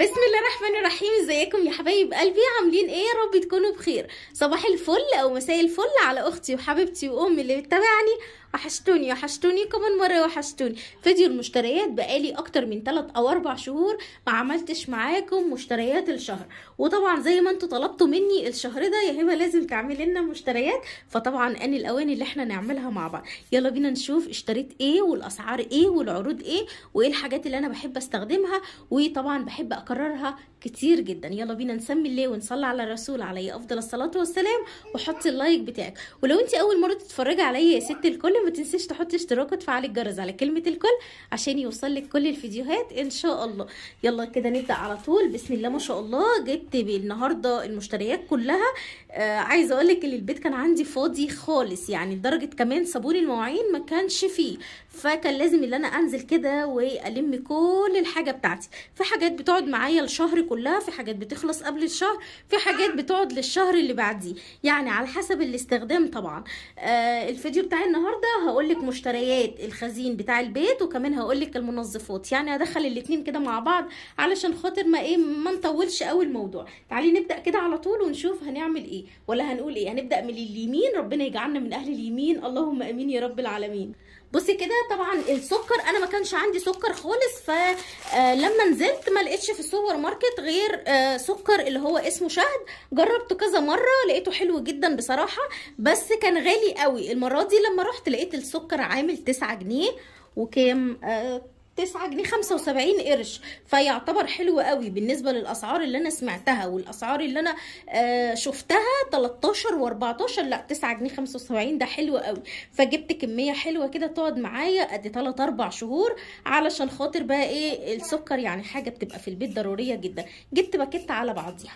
بسم الله الرحمن الرحيم ازيكم يا حبايب قلبي عاملين ايه يا رب تكونوا بخير صباح الفل او مساء الفل على اختي وحبيبتي وامي اللي بتتابعني وحشتوني وحشتوني كمان مرة وحشتوني فيديو المشتريات بقالي اكتر من 3 او 4 شهور ما عملتش معاكم مشتريات الشهر وطبعا زي ما انتوا طلبتوا مني الشهر ده يا هبه لازم تعملي لنا مشتريات فطبعا ان الاوان اللي احنا نعملها مع بعض يلا بينا نشوف اشتريت ايه والاسعار ايه والعروض ايه وايه الحاجات اللي انا بحب استخدمها وطبعا بحب اكررها كتير جدا يلا بينا نسمي الله ونصلي على الرسول عليه افضل الصلاه والسلام وحطي اللايك بتاعك ولو انت اول مره تتفرجي عليا يا ست الكل ما تنسيش تحطي اشتراك وتفعلي الجرس على كلمه الكل عشان يوصلك كل الفيديوهات ان شاء الله يلا كده نبدا على طول بسم الله ما شاء الله جبت النهارده المشتريات كلها آه عايزه اقول لك ان البيت كان عندي فاضي خالص يعني لدرجه كمان صابون المواعين ما كانش فيه فكان لازم ان انا انزل كده والم كل الحاجه بتاعتي في حاجات بتقعد معايا الشهر كلها في حاجات بتخلص قبل الشهر في حاجات بتقعد للشهر اللي بعديه يعني على حسب الاستخدام طبعا آه الفيديو بتاعي النهارده النهارده هقول لك مشتريات الخزين بتاع البيت وكمان هقول لك المنظفات يعني هدخل الاثنين كده مع بعض علشان خاطر ما ايه ما نطولش قوي الموضوع تعالي نبدا كده على طول ونشوف هنعمل ايه ولا هنقول ايه هنبدا من اليمين ربنا يجعلنا من اهل اليمين اللهم امين يا رب العالمين بصي كده طبعا السكر انا ما كانش عندي سكر خالص فلما آه، نزلت ما لقيتش في السوبر ماركت غير آه، سكر اللي هو اسمه شهد جربته كذا مره لقيته حلو جدا بصراحه بس كان غالي قوي المره دي لما رحت لقيت السكر عامل 9 جنيه وكام آه، 9 جنيه 75 قرش فيعتبر حلو قوي بالنسبه للاسعار اللي انا سمعتها والاسعار اللي انا آه، شفتها 13 و14 لا 9 جنيه 75 ده حلو قوي فجبت كميه حلوه كده تقعد معايا قد 3 4 شهور علشان خاطر بقى ايه السكر يعني حاجه بتبقى في البيت ضروريه جدا جبت باكيت على بعضيها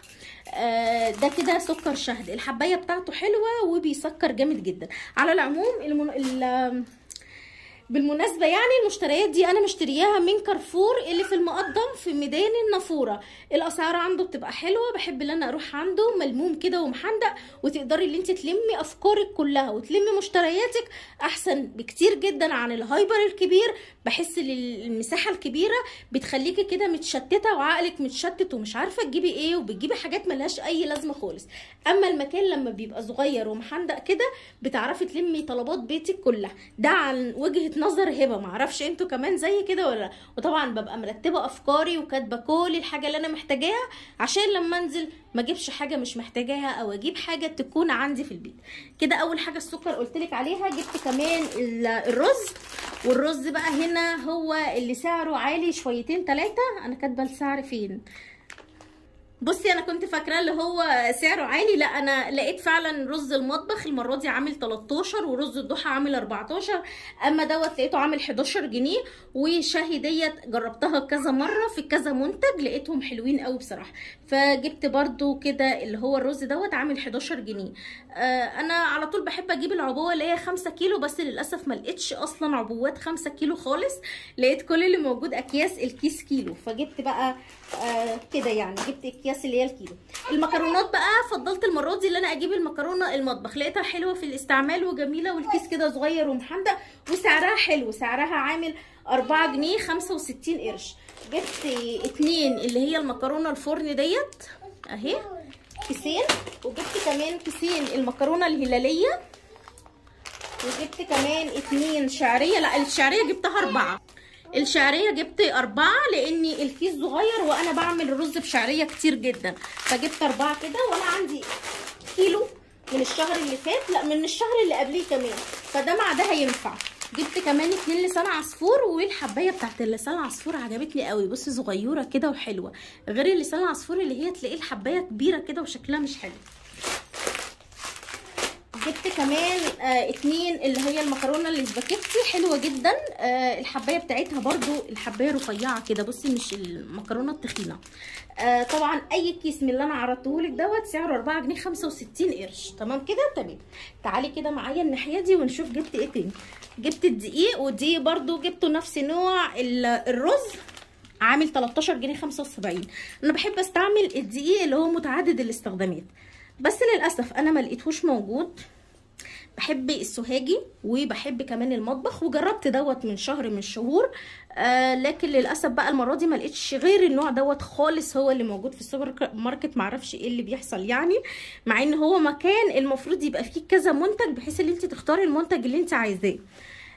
آه، ده كده سكر شهد الحبايه بتاعته حلوه وبيسكر جامد جدا على العموم المن... بالمناسبه يعني المشتريات دي انا مشترياها من كارفور اللي في المقدم في ميدان النافوره الاسعار عنده بتبقى حلوه بحب ان انا اروح عنده ملموم كده ومحندق وتقدري ان انت تلمي افكارك كلها وتلمي مشترياتك احسن بكتير جدا عن الهايبر الكبير بحس ان المساحه الكبيره بتخليكي كده متشتته وعقلك متشتت ومش عارفه تجيبي ايه وبتجيبي حاجات ملهاش اي لازمه خالص اما المكان لما بيبقى صغير ومحندق كده بتعرفي تلمي طلبات بيتك كلها ده عن وجهه نظر هبه معرفش انتوا كمان زي كده ولا وطبعا ببقى مرتبه افكاري وكاتبه كل الحاجه اللي انا محتاجاها عشان لما انزل ما اجيبش حاجه مش محتاجاها او اجيب حاجه تكون عندي في البيت كده اول حاجه السكر قلت لك عليها جبت كمان الرز والرز بقى هنا هو اللي سعره عالي شويتين ثلاثه انا كاتبه السعر فين بصي انا كنت فاكراه اللي هو سعره عالي لا انا لقيت فعلا رز المطبخ المره دي عامل 13 ورز الضحى عامل 14 اما دوت لقيته عامل 11 جنيه وشاهي ديت جربتها كذا مره في كذا منتج لقيتهم حلوين قوي بصراحه فجبت برده كده اللي هو الرز دوت عامل 11 جنيه آه، انا على طول بحب اجيب العبوه اللي هي 5 كيلو بس للاسف ما لقيتش اصلا عبوات 5 كيلو خالص لقيت كل اللي موجود اكياس الكيس كيلو فجبت بقى آه، كده يعني جبت اكياس الاكياس اللي هي الكيلو المكرونات بقى فضلت المره دي ان انا اجيب المكرونه المطبخ لقيتها حلوه في الاستعمال وجميله والكيس كده صغير ومحمده وسعرها حلو سعرها عامل 4 جنيه 65 قرش جبت اتنين اللي هي المكرونه الفرن ديت اهي كيسين وجبت كمان كيسين المكرونه الهلاليه وجبت كمان اتنين شعريه لا الشعريه جبتها اربعه الشعريه جبت اربعه لاني الكيس صغير وانا بعمل الرز بشعريه كتير جدا فجبت اربعه كده وانا عندي كيلو من الشهر اللي فات لا من الشهر اللي قبليه كمان فده مع ده هينفع جبت كمان اتنين لسان عصفور والحبايه بتاعت اللسان عصفور عجبتني قوي بصي صغيره كده وحلوه غير اللسان العصفور اللي هي تلاقيه الحبايه كبيره كده وشكلها مش حلو جبت كمان آه اتنين اللي هي المكرونه الاسباجيتي حلوه جدا آه الحبايه بتاعتها برضو الحبايه رفيعه كده بصي مش المكرونه التخينه آه طبعا اي كيس من اللي انا عرضته لك دوت سعره 4 جنيه 65 قرش تمام كده تمام تعالي كده معايا الناحيه دي ونشوف جبت ايه تاني جبت الدقيق ودي برضو جبته نفس نوع الرز عامل 13 جنيه 75 انا بحب استعمل الدقيق اللي هو متعدد الاستخدامات بس للاسف انا ما لقيتهوش موجود بحب السوهاجي وبحب كمان المطبخ وجربت دوت من شهر من الشهور آه لكن للاسف بقى المره دي ما لقيتش غير النوع دوت خالص هو اللي موجود في السوبر ماركت معرفش ايه اللي بيحصل يعني مع ان هو مكان المفروض يبقى فيه كذا منتج بحيث ان انت تختاري المنتج اللي انت عايزاه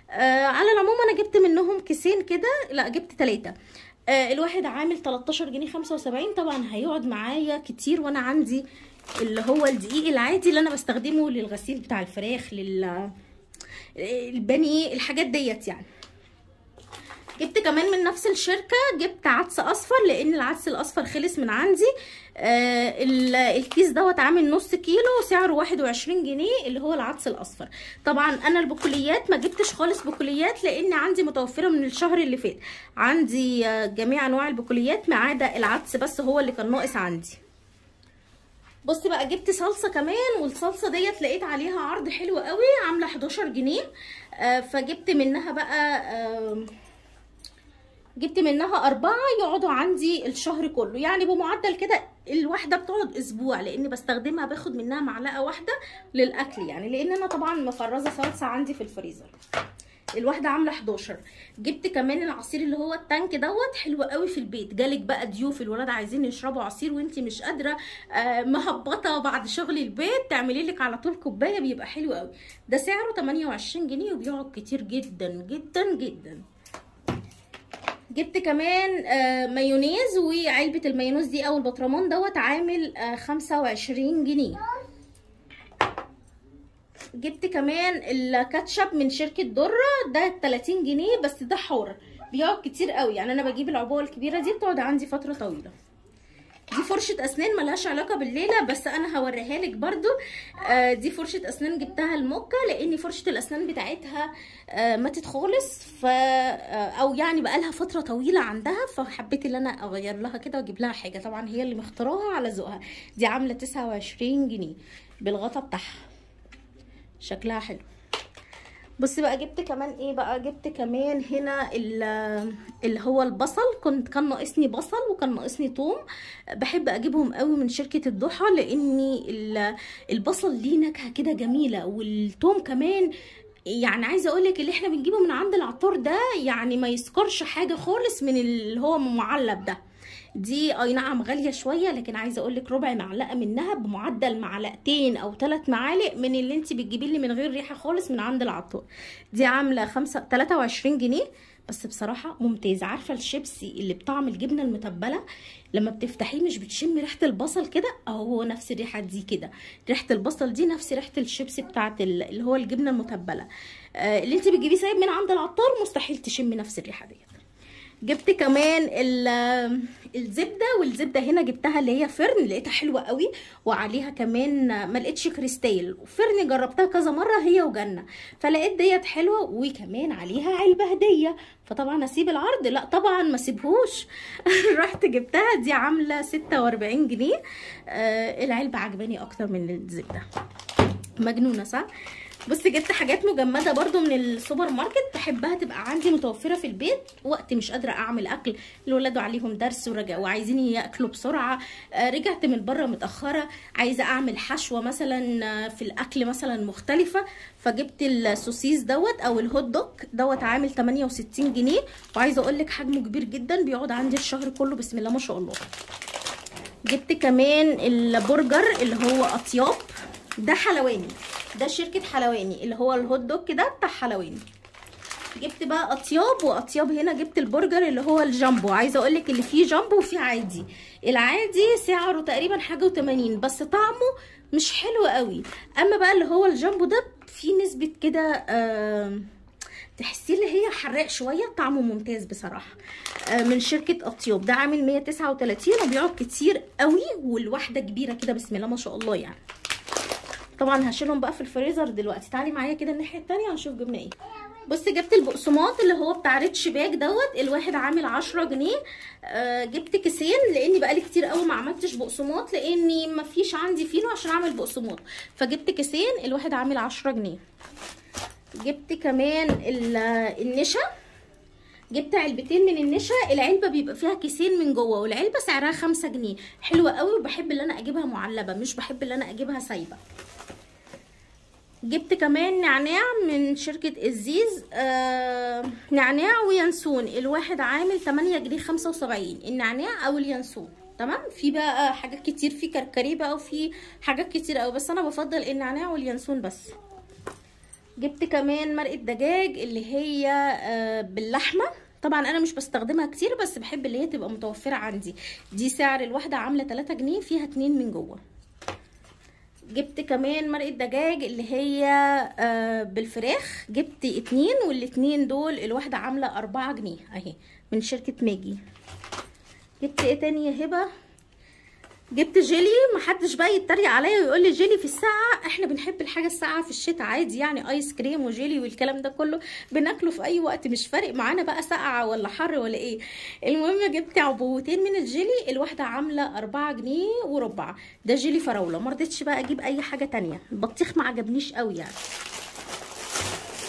آه على العموم انا جبت منهم كيسين كده لا جبت ثلاثه آه الواحد عامل 13 جنيه 75 طبعا هيقعد معايا كتير وانا عندي اللي هو الدقيق العادي اللي انا بستخدمه للغسيل بتاع الفراخ لل البانيه الحاجات ديت يعني جبت كمان من نفس الشركة جبت عدس اصفر لان العدس الاصفر خلص من عندي آه الكيس دوت عامل نص كيلو سعره 21 جنيه اللي هو العدس الاصفر طبعا انا البقوليات ما جبتش خالص بقوليات لان عندي متوفرة من الشهر اللي فات عندي آه، جميع انواع البقوليات ما عدا العدس بس هو اللي كان ناقص عندي بصي بقى جبت صلصه كمان والصلصه ديت لقيت عليها عرض حلو قوي عامله 11 جنيه آه، فجبت منها بقى جبت منها أربعة يقعدوا عندي الشهر كله يعني بمعدل كده الواحدة بتقعد أسبوع لأن بستخدمها باخد منها معلقة واحدة للأكل يعني لأن أنا طبعا مفرزة صلصة عندي في الفريزر الواحده عامله 11 جبت كمان العصير اللي هو التانك دوت حلو قوي في البيت جالك بقى ضيوف الولاد عايزين يشربوا عصير وانت مش قادره آه، مهبطه بعد شغل البيت تعملي لك على طول كوبايه بيبقى حلو قوي ده سعره 28 جنيه وبيقعد كتير جدا جدا جدا جبت كمان آه، مايونيز وعلبه المايونيز دي او البطرمان دوت عامل 25 آه، جنيه جبت كمان الكاتشب من شركه دره ده 30 جنيه بس ده حار بيقعد كتير قوي يعني انا بجيب العبوه الكبيره دي بتقعد عندي فتره طويله دي فرشة اسنان ملهاش علاقة بالليلة بس انا هوريها لك برضو آه، دي فرشة اسنان جبتها الموكة لان فرشة الاسنان بتاعتها آه، ماتت خالص ف آه، او يعني بقالها فترة طويلة عندها فحبيت ان انا اغير لها كده واجيب لها حاجة طبعا هي اللي مختاراها على ذوقها دي عاملة 29 جنيه بالغطا بتاعها شكلها حلو بصي بقى جبت كمان ايه بقى جبت كمان هنا اللي هو البصل كنت كان ناقصني بصل وكان ناقصني توم بحب اجيبهم قوي من شركه الضحى لاني البصل ليه نكهه كده جميله والتوم كمان يعني عايزه اقول لك اللي احنا بنجيبه من عند العطار ده يعني ما يذكرش حاجه خالص من اللي هو معلب ده دي اي نعم غاليه شويه لكن عايزه اقول لك ربع معلقه منها بمعدل معلقتين او ثلاث معالق من اللي انت بتجيبيه لي من غير ريحه خالص من عند العطار دي عامله 5 23 جنيه بس بصراحه ممتازه عارفه الشيبسي اللي بطعم الجبنه المتبله لما بتفتحيه مش بتشمي ريحه البصل كده اهو هو نفس الريحه دي كده ريحه البصل دي نفس ريحه الشيبسي بتاعه اللي هو الجبنه المتبله آه اللي انت بتجيبيه سايب من عند العطار مستحيل تشمي نفس الريحه ديت جبت كمان الزبده والزبده هنا جبتها اللي هي فرن لقيتها حلوه قوي وعليها كمان ما لقيتش كريستال وفرن جربتها كذا مره هي وجنه فلقيت ديت حلوه وكمان عليها علبه هديه فطبعا اسيب العرض لا طبعا ما سيبهوش رحت جبتها دي عامله 46 جنيه آه العلبه عجباني اكتر من الزبده مجنونه صح بصي جبت حاجات مجمده برضو من السوبر ماركت بحبها تبقى عندي متوفره في البيت وقت مش قادره اعمل اكل الولاد عليهم درس ورجع وعايزين ياكلوا بسرعه آه، رجعت من بره متاخره عايزه اعمل حشوه مثلا آه، في الاكل مثلا مختلفه فجبت السوسيس دوت او الهوت دوك دوت عامل 68 جنيه وعايزه اقول لك حجمه كبير جدا بيقعد عندي الشهر كله بسم الله ما شاء الله جبت كمان البرجر اللي هو اطياب ده حلواني ده شركه حلواني اللي هو الهوت دوج ده بتاع حلواني جبت بقى اطياب واطياب هنا جبت البرجر اللي هو الجامبو عايزه اقول لك اللي فيه جامبو وفيه عادي العادي سعره تقريبا حاجه و80 بس طعمه مش حلو قوي اما بقى اللي هو الجامبو ده فيه نسبه كده تحسيه اللي هي حراق شويه طعمه ممتاز بصراحه آه، من شركه اطياب ده عامل 139 وبيقعد كتير قوي والواحده كبيره كده بسم الله ما شاء الله يعني طبعا هشيلهم بقى في الفريزر دلوقتي تعالي معايا كده الناحيه الثانيه هنشوف جبنا ايه بصي جبت البقسماط اللي هو بتاع ريتش باك دوت الواحد عامل 10 جنيه آه، جبت كيسين لاني بقالي كتير قوي ما عملتش بقسماط لاني ما فيش عندي فينو عشان اعمل بقسماط فجبت كيسين الواحد عامل 10 جنيه جبت كمان النشا جبت علبتين من النشا العلبه بيبقى فيها كيسين من جوه والعلبه سعرها 5 جنيه حلوه قوي وبحب ان انا اجيبها معلبه مش بحب ان انا اجيبها سايبه جبت كمان نعناع من شركة الزيز آه نعناع وينسون الواحد عامل 8 جنيه 75 النعناع او اليانسون تمام في بقى حاجات كتير في كركري بقى وفي حاجات كتير قوي بس انا بفضل النعناع واليانسون بس جبت كمان مرقه دجاج اللي هي آه باللحمه طبعا انا مش بستخدمها كتير بس بحب اللي هي تبقى متوفره عندي دي سعر الواحده عامله 3 جنيه فيها اتنين من جوه جبت كمان مرقه دجاج اللي هي آه، بالفراخ جبت اتنين والاتنين دول الواحده عامله اربعة جنيه اهي من شركه ماجي جبت ايه تاني يا هبه جبت جيلي محدش بقى يتريق عليا ويقول لي جيلي في الساعه احنا بنحب الحاجه الساقعه في الشتاء عادي يعني ايس كريم وجيلي والكلام ده كله بناكله في اي وقت مش فارق معانا بقى ساقعه ولا حر ولا ايه المهم جبت عبوتين من الجيلي الواحده عامله 4 جنيه وربع ده جيلي فراوله ما رضيتش بقى اجيب اي حاجه تانية البطيخ ما عجبنيش قوي يعني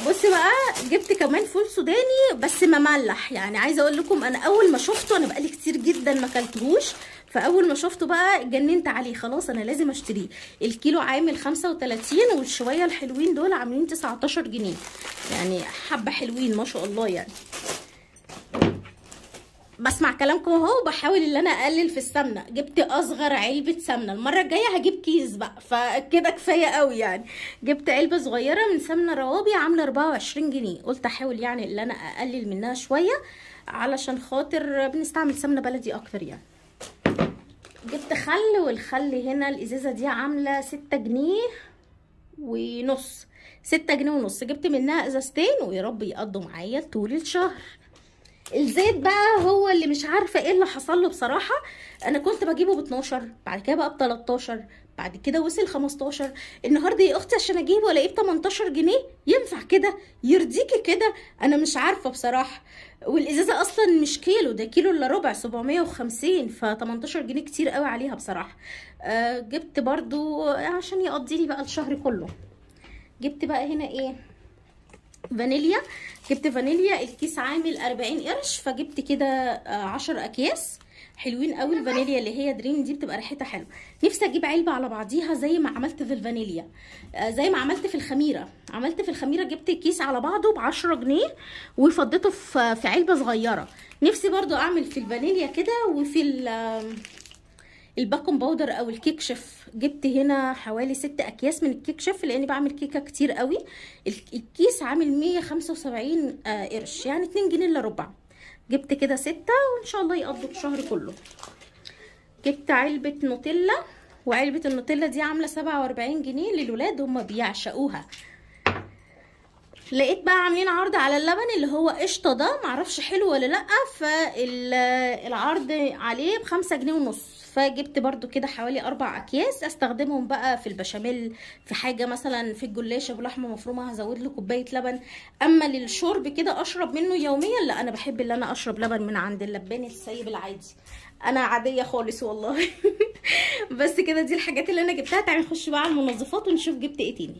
بص بقى جبت كمان فول سوداني بس مملح يعني عايزه اقول لكم انا اول ما شفته انا بقالي كتير جدا ما اكلتهوش فاول ما شفته بقى اتجننت عليه خلاص انا لازم اشتريه الكيلو عامل 35 والشويه الحلوين دول عاملين 19 جنيه يعني حبه حلوين ما شاء الله يعني بسمع كلامكم اهو وبحاول ان انا اقلل في السمنه جبت اصغر علبه سمنه المره الجايه هجيب كيس بقى فكده كفايه قوي يعني جبت علبه صغيره من سمنه روابي عامله 24 جنيه قلت احاول يعني ان انا اقلل منها شويه علشان خاطر بنستعمل سمنه بلدي اكتر يعني جبت خل والخل هنا الازازه دي عامله ستة جنيه ونص ستة جنيه ونص جبت منها ازازتين ويا رب يقضوا معايا طول الشهر الزيت بقى هو اللي مش عارفه ايه اللي حصل له بصراحه انا كنت بجيبه ب 12 بعد كده بقى ب 13 بعد كده وصل 15 النهارده يا اختي عشان اجيبه الاقيه ب 18 جنيه ينفع كده يرضيكي كده انا مش عارفه بصراحه والازازه اصلا مش كيلو ده كيلو الا ربع 750 ف 18 جنيه كتير قوي عليها بصراحه آه جبت برضو عشان يقضيني بقى الشهر كله جبت بقى هنا ايه فانيليا جبت فانيليا الكيس عامل 40 قرش فجبت كده 10 آه، اكياس حلوين قوي الفانيليا اللي هي دريم دي بتبقى ريحتها حلوه نفسي اجيب علبه على بعضيها زي ما عملت في الفانيليا آه، زي ما عملت في الخميره عملت في الخميره جبت كيس على بعضه ب 10 جنيه وفضيته في في علبه صغيره نفسي برضو اعمل في الفانيليا كده وفي الباكون باودر او الكيك شيف جبت هنا حوالي ست اكياس من الكيك شيف لاني بعمل كيكه كتير قوي الكيس عامل 175 آه، قرش يعني 2 جنيه الا ربع جبت كده ستة وان شاء الله يقضوا الشهر كله جبت علبة نوتيلا وعلبة النوتيلا دي عاملة سبعة واربعين جنيه للولاد هما بيعشقوها لقيت بقى عاملين عرض على اللبن اللي هو قشطة ده معرفش حلو ولا لأ فالعرض عليه بخمسة جنيه ونص فجبت برضو كده حوالي اربع اكياس استخدمهم بقى في البشاميل في حاجه مثلا في الجلاشه بلحمه مفرومه هزود له كوبايه لبن اما للشرب كده اشرب منه يوميا لا انا بحب ان انا اشرب لبن من عند اللبان السايب العادي انا عاديه خالص والله بس كده دي الحاجات اللي انا جبتها تعالي نخش بقى على المنظفات ونشوف جبت ايه تاني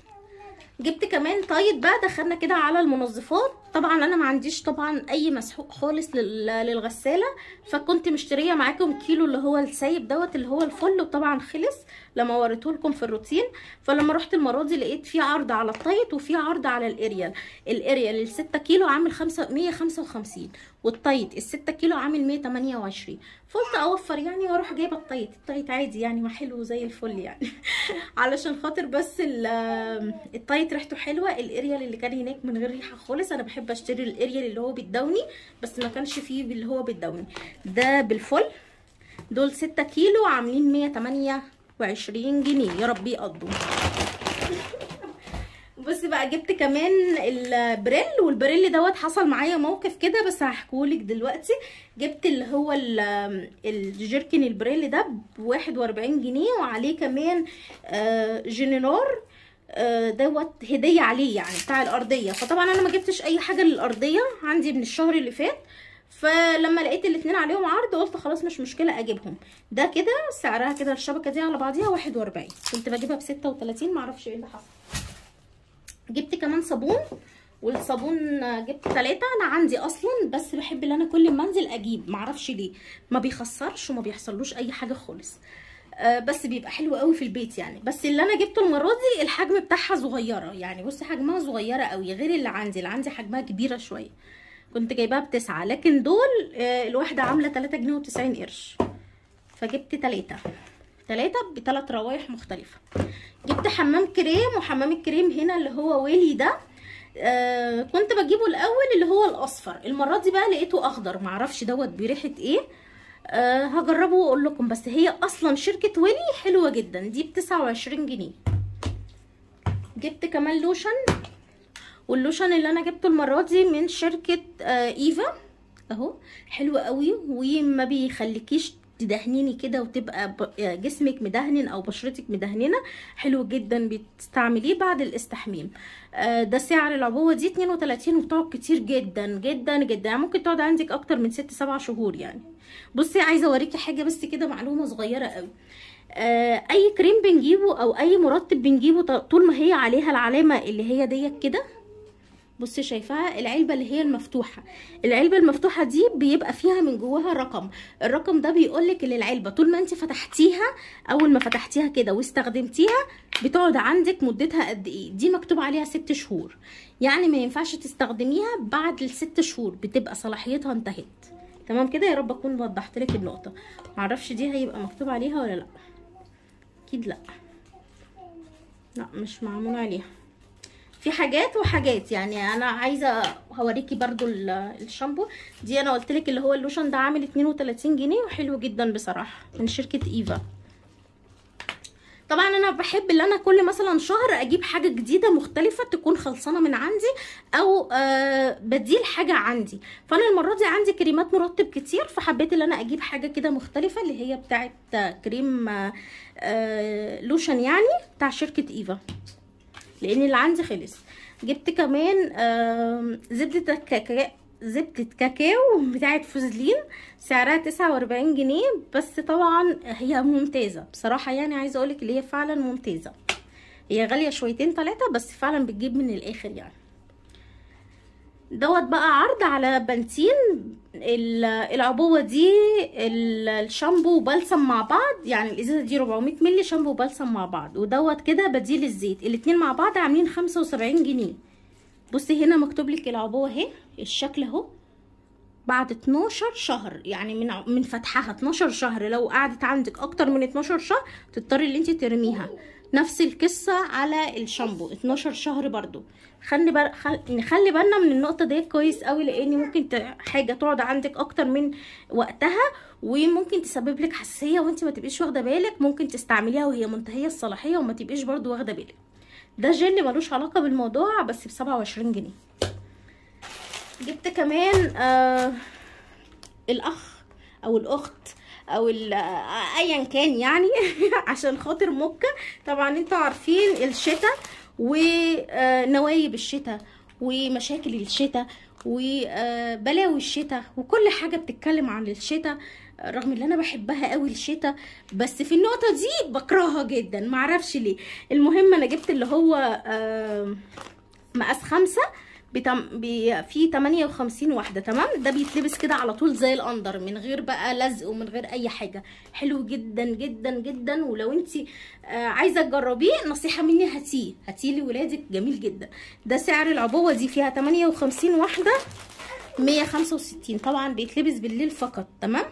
جبت كمان طيب بقى دخلنا كده على المنظفات طبعا انا ما عنديش طبعا اي مسحوق خالص للغساله فكنت مشتريه معاكم كيلو اللي هو السايب دوت اللي هو الفل وطبعا خلص لما وريته لكم في الروتين فلما رحت المره دي لقيت في عرض على الطايت وفي عرض على الاريال الاريال ال 6 كيلو عامل 155 والطايت ال 6 كيلو عامل 128 فقلت اوفر يعني واروح جايبه الطايت الطايت عادي يعني ما حلو زي الفل يعني علشان خاطر بس الطايت ريحته حلوه الاريال اللي كان هناك من غير ريحه خالص انا بحب بحب اشتري الاريال اللي هو بالدوني بس ما كانش فيه اللي هو بالدوني ده بالفل دول 6 كيلو عاملين 128 جنيه يا رب يقضوا بصي بقى جبت كمان البريل والبريل دوت حصل معايا موقف كده بس هحكولك دلوقتي جبت اللي هو الجيركن البريل ده ب 41 جنيه وعليه كمان آه، جينيرور دوت هديه عليه يعني بتاع الارضيه فطبعا انا ما جبتش اي حاجه للارضيه عندي من الشهر اللي فات فلما لقيت الاتنين عليهم عرض قلت خلاص مش مشكله اجيبهم ده كده سعرها كده الشبكه دي على بعضيها 41 كنت بجيبها ب 36 معرفش ايه اللي حصل جبت كمان صابون والصابون جبت ثلاثة انا عندي اصلا بس بحب ان انا كل ما انزل اجيب معرفش ليه ما بيخسرش وما بيحصلوش اي حاجه خالص آه، بس بيبقى حلو قوي في البيت يعني بس اللي انا جبته المره دي الحجم بتاعها صغيره يعني بصي حجمها صغيره قوي غير اللي عندي اللي عندي حجمها كبيره شويه كنت جايباها بتسعة لكن دول آه، الواحده عامله 3 جنيه و90 قرش فجبت تلاتة تلاتة بثلاث روايح مختلفة جبت حمام كريم وحمام الكريم هنا اللي هو ويلي ده آه كنت بجيبه الاول اللي هو الاصفر المرة دي بقى لقيته اخضر معرفش دوت بريحة ايه أه هجربه واقول لكم بس هي اصلا شركه ويلي حلوه جدا دي ب 29 جنيه جبت كمان لوشن واللوشن اللي انا جبته المره دي من شركه آه ايفا اهو حلو قوي وما بيخليكيش تدهنيني كده وتبقى آه، جسمك مدهن او بشرتك مدهننه حلو جدا بتستعمليه بعد الاستحمام آه، ده سعر العبوه دي 32 وبتقعد كتير جدا جدا جدا يعني ممكن تقعد عندك اكتر من 6 7 شهور يعني بصي عايزه اوريكي حاجه بس كده معلومه صغيره قوي آه، اي كريم بنجيبه او اي مرطب بنجيبه طول ما هي عليها العلامه اللي هي ديت كده بصي شايفاها العلبه اللي هي المفتوحه العلبه المفتوحه دي بيبقى فيها من جواها رقم الرقم ده بيقول لك ان العلبه طول ما انت فتحتيها اول ما فتحتيها كده واستخدمتيها بتقعد عندك مدتها قد ايه دي مكتوب عليها ست شهور يعني ما ينفعش تستخدميها بعد الست شهور بتبقى صلاحيتها انتهت تمام كده يا رب اكون وضحت لك النقطه معرفش دي هيبقى مكتوب عليها ولا لا اكيد لا لا مش معمول عليها في حاجات وحاجات يعني انا عايزه هوريكي برضو الشامبو دي انا قلت لك اللي هو اللوشن ده عامل 32 جنيه وحلو جدا بصراحه من شركه ايفا طبعا انا بحب ان انا كل مثلا شهر اجيب حاجه جديده مختلفه تكون خلصانه من عندي او آه، بديل حاجه عندي فانا المره دي عندي كريمات مرطب كتير فحبيت ان انا اجيب حاجه كده مختلفه اللي هي بتاعه كريم آه، آه، لوشن يعني بتاع شركه ايفا لان اللي عندي خلص جبت كمان زبده الكاكاو زبدة كاكاو بتاعة فوزلين سعرها تسعة واربعين جنيه بس طبعا هي ممتازة بصراحة يعني عايزة اقولك اللي هي فعلا ممتازة هي غالية شويتين تلاتة بس فعلا بتجيب من الاخر يعني دوت بقى عرض على بنتين العبوه دي الشامبو وبلسم مع بعض يعني الازازه دي 400 مللي شامبو وبلسم مع بعض ودوت كده بديل الزيت الاتنين مع بعض عاملين 75 جنيه بصي هنا مكتوب لك العبوه اهي الشكل اهو بعد 12 شهر يعني من من فتحها 12 شهر لو قعدت عندك اكتر من 12 شهر تضطري ان انت ترميها نفس القصه على الشامبو 12 شهر برضو خلي بر... خل... نخلي يعني بالنا من النقطه دي كويس قوي لان ممكن ت... حاجه تقعد عندك اكتر من وقتها وممكن تسبب لك حساسيه وانت ما تبقيش واخده بالك ممكن تستعمليها وهي منتهيه الصلاحيه وما تبقيش برضو واخده بالك ده جل ملوش علاقه بالموضوع بس ب 27 جنيه جبت كمان آه الاخ او الاخت او ايا كان يعني عشان خاطر مكه طبعا انتوا عارفين الشتاء ونوايب الشتاء ومشاكل الشتاء وبلاوي الشتاء وكل حاجه بتتكلم عن الشتاء رغم ان انا بحبها قوي الشتاء بس في النقطه دي بكرهها جدا معرفش ليه المهم انا جبت اللي هو مقاس خمسة بتم بي في 58 واحده تمام ده بيتلبس كده على طول زي الاندر من غير بقى لزق ومن غير اي حاجه حلو جدا جدا جدا ولو انت آه عايزه تجربيه نصيحه مني هاتيه هاتيه لولادك جميل جدا ده سعر العبوه دي فيها 58 واحده 165 طبعا بيتلبس بالليل فقط تمام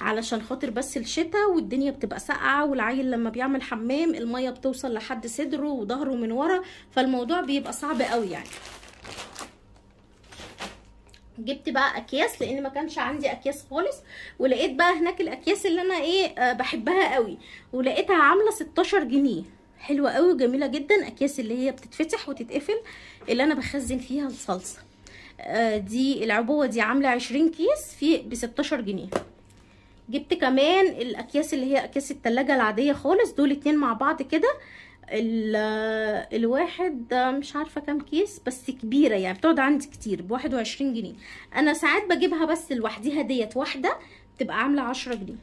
علشان خاطر بس الشتاء والدنيا بتبقى ساقعه والعيل لما بيعمل حمام الميه بتوصل لحد صدره وظهره من ورا فالموضوع بيبقى صعب قوي يعني جبت بقى اكياس لان ما كانش عندي اكياس خالص ولقيت بقى هناك الاكياس اللي انا ايه آه، بحبها قوي ولقيتها عامله 16 جنيه حلوه قوي وجميله جدا اكياس اللي هي بتتفتح وتتقفل اللي انا بخزن فيها الصلصه آه، دي العبوه دي عامله 20 كيس في ب 16 جنيه جبت كمان الاكياس اللي هي اكياس التلاجة العاديه خالص دول اتنين مع بعض كده الواحد مش عارفه كام كيس بس كبيره يعني بتقعد عندي كتير ب 21 جنيه انا ساعات بجيبها بس لوحديها ديت واحده بتبقى عامله 10 جنيه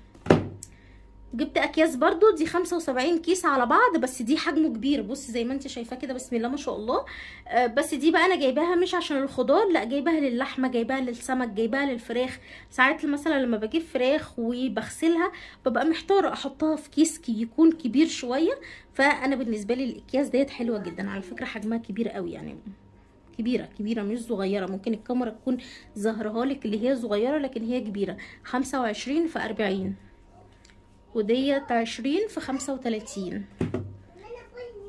جبت اكياس برضو دي 75 كيس على بعض بس دي حجمه كبير بص زي ما انت شايفاه كده بسم الله ما شاء الله آه، بس دي بقى انا جايباها مش عشان الخضار لا جايباها للحمه جايباها للسمك جايباها للفراخ ساعات مثلا لما بجيب فراخ وبغسلها ببقى محتاره احطها في كيس يكون كبير شويه فانا بالنسبه لي الاكياس ديت حلوه جدا على فكره حجمها كبير قوي يعني كبيره كبيره مش صغيره ممكن الكاميرا تكون ظاهرهالك لك اللي هي صغيره لكن هي كبيره 25 في 40 وديت عشرين في خمسة وتلاتين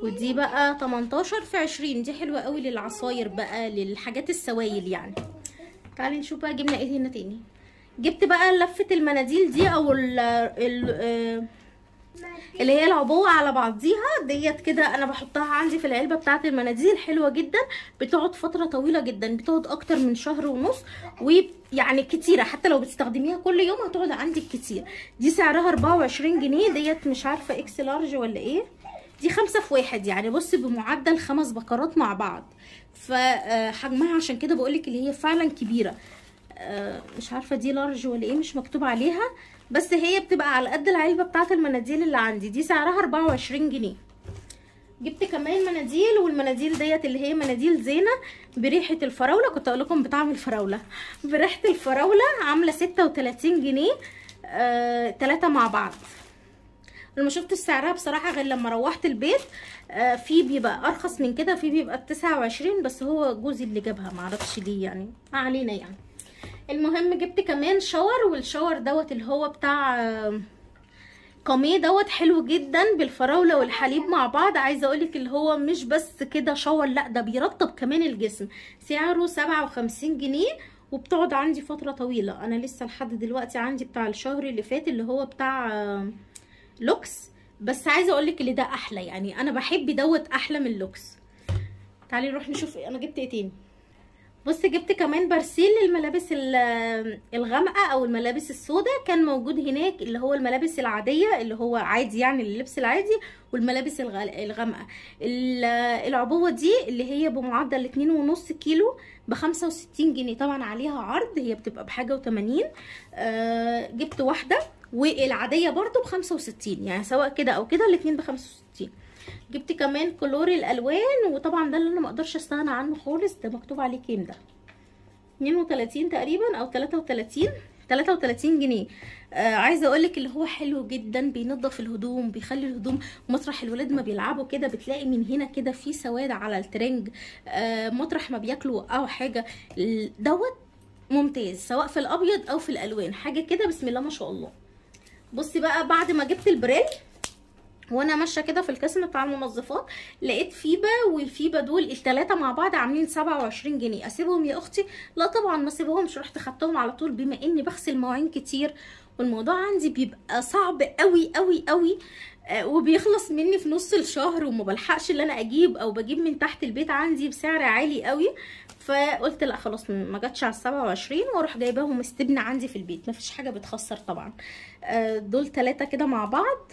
ودي بقى تمنتاشر في عشرين دي حلوة قوي للعصاير بقى للحاجات السوايل يعني تعالي نشوف بقى جبنا ايه هنا تاني جبت بقى لفة المناديل دي او ال آه اللي هي العبوه على بعضيها ديت كده انا بحطها عندي في العلبه بتاعه المناديل حلوه جدا بتقعد فتره طويله جدا بتقعد اكتر من شهر ونص ويعني كتيره حتى لو بتستخدميها كل يوم هتقعد عندك كتير دي سعرها 24 جنيه ديت مش عارفه اكس لارج ولا ايه دي خمسة في واحد يعني بص بمعدل خمس بكرات مع بعض فحجمها آه، عشان كده بقولك اللي هي فعلا كبيرة آه، مش عارفة دي لارج ولا ايه مش مكتوب عليها بس هي بتبقى على قد العلبه بتاعه المناديل اللي عندي دي سعرها 24 جنيه جبت كمان مناديل والمناديل ديت اللي هي مناديل زينه بريحه الفراوله كنت اقول لكم بطعم الفراوله بريحه الفراوله عامله 36 جنيه آه، تلاتة مع بعض انا شفت سعرها بصراحه غير لما روحت البيت آه، في بيبقى ارخص من كده في بيبقى ب 29 بس هو جوزي اللي جابها معرفش ليه يعني ما علينا يعني المهم جبت كمان شاور والشاور دوت اللي هو بتاع قميه دوت حلو جدا بالفراوله والحليب مع بعض عايزه اقولك اللي هو مش بس كده شاور لا ده بيرطب كمان الجسم سعره 57 جنيه وبتقعد عندي فتره طويله انا لسه لحد دلوقتي عندي بتاع الشهر اللي فات اللي هو بتاع لوكس بس عايزه اقولك اللي ده احلى يعني انا بحب دوت احلى من لوكس تعالي نروح نشوف انا جبت ايه تاني بص جبت كمان برسيل للملابس الغامقه او الملابس السوداء كان موجود هناك اللي هو الملابس العاديه اللي هو عادي يعني اللبس العادي والملابس الغامقه العبوه دي اللي هي بمعدل 2.5 كيلو ب 65 جنيه طبعا عليها عرض هي بتبقى بحاجه و80 آه، جبت واحده والعاديه برده ب 65 يعني سواء كده او كده الاثنين ب 65 جبت كمان كلور الالوان وطبعا ده اللي انا ما اقدرش استغنى عنه خالص ده مكتوب عليه كام ده 32 تقريبا او 33 33 جنيه آه عايزه اقول لك اللي هو حلو جدا بينظف الهدوم بيخلي الهدوم مطرح الولاد ما بيلعبوا كده بتلاقي من هنا كده في سواد على الترنج آه مطرح ما بياكلوا او حاجه دوت ممتاز سواء في الابيض او في الالوان حاجه كده بسم الله ما شاء الله بصي بقى بعد ما جبت البريل وانا ماشيه كده في القسم بتاع المنظفات لقيت فيبا والفيبا دول الثلاثه مع بعض عاملين 27 جنيه اسيبهم يا اختي لا طبعا ما اسيبهمش رحت خدتهم على طول بما اني بغسل مواعين كتير والموضوع عندي بيبقى صعب قوي قوي قوي آه، وبيخلص مني في نص الشهر وما بلحقش اللي انا اجيب او بجيب من تحت البيت عندي بسعر عالي قوي فقلت لا خلاص ما جاتش على السبعة وعشرين واروح جايباهم استبنى عندي في البيت مفيش حاجه بتخسر طبعا آه، دول ثلاثه كده مع بعض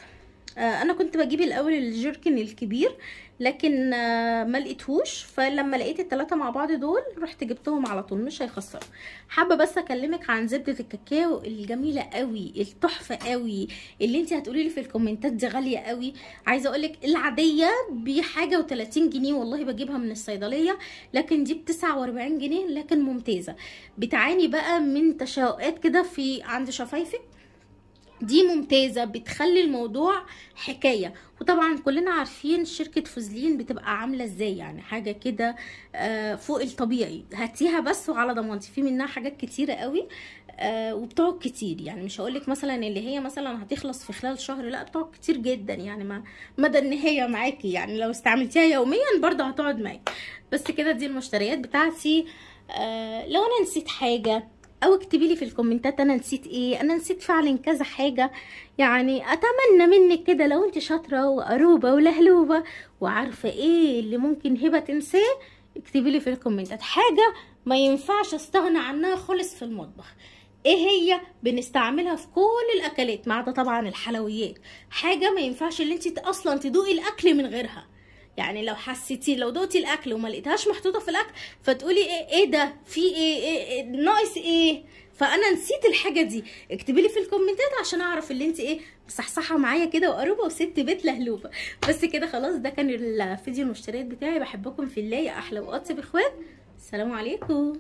آه، انا كنت بجيب الاول الجيركن الكبير لكن آه، ما لقيتهوش فلما لقيت الثلاثه مع بعض دول رحت جبتهم على طول مش هيخسروا حابه بس اكلمك عن زبده الكاكاو الجميله قوي التحفه قوي اللي انت هتقولي لي في الكومنتات دي غاليه قوي عايزه اقول لك العاديه بحاجه و30 جنيه والله بجيبها من الصيدليه لكن دي ب 49 جنيه لكن ممتازه بتعاني بقى من تشاؤات كده في عند شفايفك دي ممتازة بتخلي الموضوع حكاية وطبعا كلنا عارفين شركة فوزلين بتبقى عاملة ازاي يعني حاجة كده آه، فوق الطبيعي هاتيها بس وعلى ضمانتي في منها حاجات كتيرة قوي آه، وبتقعد كتير يعني مش هقولك مثلا اللي هي مثلا هتخلص في خلال شهر لا بتقعد كتير جدا يعني ما مدى النهاية معاكي يعني لو استعملتيها يوميا برضه هتقعد معاكي بس كده دي المشتريات بتاعتي آه، لو انا نسيت حاجة او اكتبي لي في الكومنتات انا نسيت ايه انا نسيت فعلا كذا حاجه يعني اتمنى منك كده لو انت شاطره وقروبه ولهلوبه وعارفه ايه اللي ممكن هبه تنساه اكتبي لي في الكومنتات حاجه ما ينفعش استغنى عنها خالص في المطبخ ايه هي بنستعملها في كل الاكلات ما عدا طبعا الحلويات حاجه ما ينفعش اللي انت اصلا تدوقي الاكل من غيرها يعني لو حسيتي لو دوقتي الاكل وما لقيتهاش محطوطه في الاكل فتقولي ايه ايه ده في ايه, إيه, إيه ناقص ايه فانا نسيت الحاجه دي اكتبي لي في الكومنتات عشان اعرف اللي انت ايه مصحصحه معايا كده وقربه وست بيت لهلوبه بس كده خلاص ده كان الفيديو المشتريات بتاعي بحبكم في الله يا احلى واطيب اخوات السلام عليكم